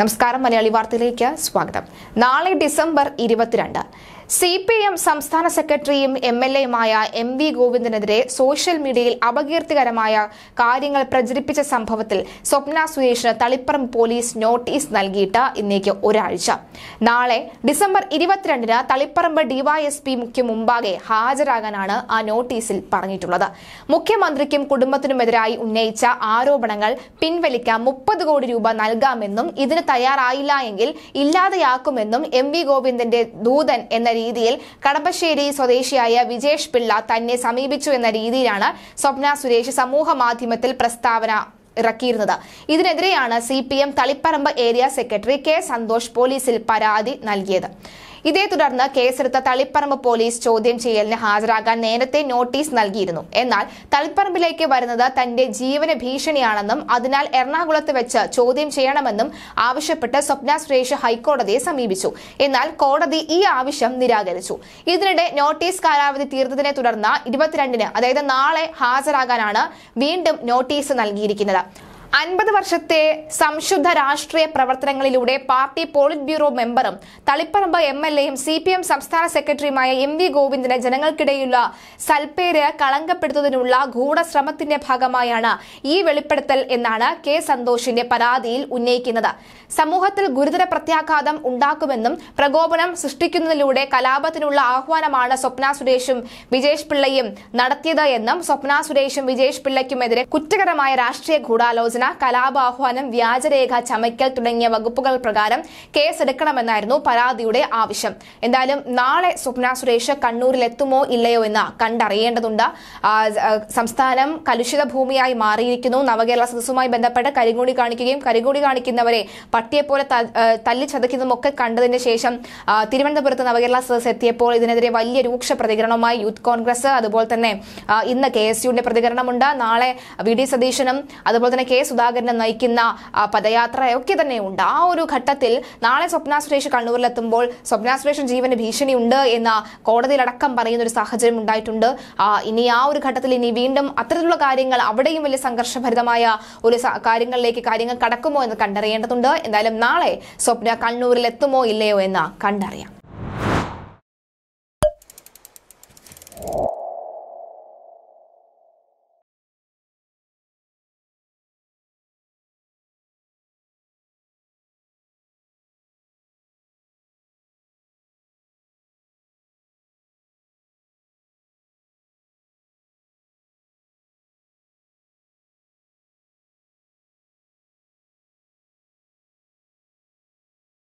നമസ്കാരം മലയാളി വാർത്തയിലേക്ക് സ്വാഗതം നാളെ ഡിസംബർ ഇരുപത്തിരണ്ട് സി പി എം സംസ്ഥാന സെക്രട്ടറിയും എം എൽ എയുമായ എം വി ഗോവിന്ദനെതിരെ സോഷ്യൽ മീഡിയയിൽ അപകീർത്തികരമായ കാര്യങ്ങൾ പ്രചരിപ്പിച്ച സംഭവത്തിൽ സ്വപ്ന സുരേഷിന് തളിപ്പറം പോലീസ് നോട്ടീസ് നൽകിയിട്ട് ഇന്നേക്ക് ഒരാഴ്ച നാളെ ഡിസംബർ ഇരുപത്തിരണ്ടിന് തളിപ്പറമ്പ് ഡിവൈഎസ്പിക്ക് മുമ്പാകെ ഹാജരാകാനാണ് ആ നോട്ടീസിൽ പറഞ്ഞിട്ടുള്ളത് മുഖ്യമന്ത്രിക്കും കുടുംബത്തിനുമെതിരായി ഉന്നയിച്ച ആരോപണങ്ങൾ പിൻവലിക്കാൻ മുപ്പത് കോടി രൂപ നൽകാമെന്നും ഇതിന് തയ്യാറായില്ല എങ്കിൽ ഇല്ലാതെയാക്കുമെന്നും എം വി ഗോവിന്ദന്റെ ദൂതൻ എന്ന രീതിയിൽ കടമ്പശ്ശേരി സ്വദേശിയായ വിജേഷ് പിള്ള തന്നെ സമീപിച്ചു എന്ന രീതിയിലാണ് സ്വപ്ന സുരേഷ് സമൂഹ മാധ്യമത്തിൽ പ്രസ്താവന ഇറക്കിയിരുന്നത് ഇതിനെതിരെയാണ് C P M Taliparamba area secretary K Santhosh പോലീസിൽ പരാതി നൽകിയത് ഇതേ തുടർന്ന് കേസെടുത്ത തളിപ്പറമ്പ് പോലീസ് ചോദ്യം ചെയ്യലിന് ഹാജരാകാൻ നേരത്തെ നോട്ടീസ് നൽകിയിരുന്നു എന്നാൽ തളിപ്പറമ്പിലേക്ക് വരുന്നത് തന്റെ ജീവന ഭീഷണിയാണെന്നും അതിനാൽ എറണാകുളത്ത് വെച്ച് ചോദ്യം ചെയ്യണമെന്നും ആവശ്യപ്പെട്ട് സ്വപ്ന സുരേഷ് ഹൈക്കോടതിയെ സമീപിച്ചു എന്നാൽ കോടതി ഈ ആവശ്യം നിരാകരിച്ചു ഇതിനിടെ നോട്ടീസ് കാലാവധി തീർന്നതിനെ തുടർന്ന് ഇരുപത്തിരണ്ടിന് അതായത് നാളെ ഹാജരാകാനാണ് വീണ്ടും നോട്ടീസ് നൽകിയിരിക്കുന്നത് അൻപത് വർഷത്തെ സംശുദ്ധ രാഷ്ട്രീയ പ്രവർത്തനങ്ങളിലൂടെ പാർട്ടി പോളിറ്റ് ബ്യൂറോ മെമ്പറും തളിപ്പറമ്പ് എം എൽ എയും സി പി എം സംസ്ഥാന സെക്രട്ടറിയുമായ എം വി ഗോവിന്ദിനെ ജനങ്ങൾക്കിടയിലുള്ള സൽപ്പേര് കളങ്കപ്പെടുത്തുന്നതിനുള്ള ഗൂഢശ്രമത്തിന്റെ ഭാഗമായാണ് ഈ വെളിപ്പെടുത്തൽ എന്നാണ് കെ സന്തോഷിന്റെ പരാതിയിൽ ഉന്നയിക്കുന്നത് സമൂഹത്തിൽ ഗുരുതര പ്രത്യാഘാതം ഉണ്ടാക്കുമെന്നും പ്രകോപനം സൃഷ്ടിക്കുന്നതിലൂടെ കലാപത്തിനുള്ള ആഹ്വാനമാണ് സ്വപ്ന സുരേഷും വിജേഷ് പിള്ളയും നടത്തിയത് എന്നും സ്വപ്ന സുരേഷും വിജേഷ് പിള്ളയ്ക്കുമെതിരെ കുറ്റകരമായ രാഷ്ട്രീയ ഗൂഢാലോചന സൂചന കലാപാഹ്വാനം വ്യാജരേഖ ചമയ്ക്കൽ തുടങ്ങിയ വകുപ്പുകൾ പ്രകാരം കേസെടുക്കണമെന്നായിരുന്നു പരാതിയുടെ ആവശ്യം എന്തായാലും നാളെ സ്വപ്ന സുരേഷ് കണ്ണൂരിലെത്തുമോ ഇല്ലയോ എന്ന് കണ്ടറിയേണ്ടതുണ്ട് സംസ്ഥാനം കലുഷിത ഭൂമിയായി മാറിയിരിക്കുന്നു നവകേരള സദസ്സുമായി ബന്ധപ്പെട്ട് കരിങ്കൂടി കാണിക്കുകയും കരിങ്കൂടി കാണിക്കുന്നവരെ പട്ടിയെപ്പോലെ തല്ലി ചതയ്ക്കുന്നതുമൊക്കെ കണ്ടതിന് ശേഷം തിരുവനന്തപുരത്ത് നവകേരള സദസ് എത്തിയപ്പോൾ ഇതിനെതിരെ വലിയ രൂക്ഷ പ്രതികരണവുമായി യൂത്ത് കോൺഗ്രസ് അതുപോലെ തന്നെ ഇന്ന് കെ എസ് യുവിന്റെ പ്രതികരണമുണ്ട് നാളെ വി ഡി സതീശനും അതുപോലെ തന്നെ കെ സുധാകരൻ നയിക്കുന്ന ഒക്കെ തന്നെ ഉണ്ട് ആ ഒരു ഘട്ടത്തിൽ നാളെ സ്വപ്ന സുരേഷ് കണ്ണൂരിലെത്തുമ്പോൾ സ്വപ്ന സുരേഷ് ജീവന് ഭീഷണിയുണ്ട് എന്ന കോടതിയിലടക്കം പറയുന്ന ഒരു സാഹചര്യം ഉണ്ടായിട്ടുണ്ട് ഇനി ആ ഒരു ഘട്ടത്തിൽ ഇനി വീണ്ടും അത്തരത്തിലുള്ള കാര്യങ്ങൾ അവിടെയും വലിയ സംഘർഷഭരിതമായ ഒരു കാര്യങ്ങളിലേക്ക് കാര്യങ്ങൾ കടക്കുമോ എന്ന് കണ്ടറിയേണ്ടതുണ്ട് എന്തായാലും നാളെ സ്വപ്ന കണ്ണൂരിൽ എത്തുമോ ഇല്ലയോ എന്ന് കണ്ടറിയാം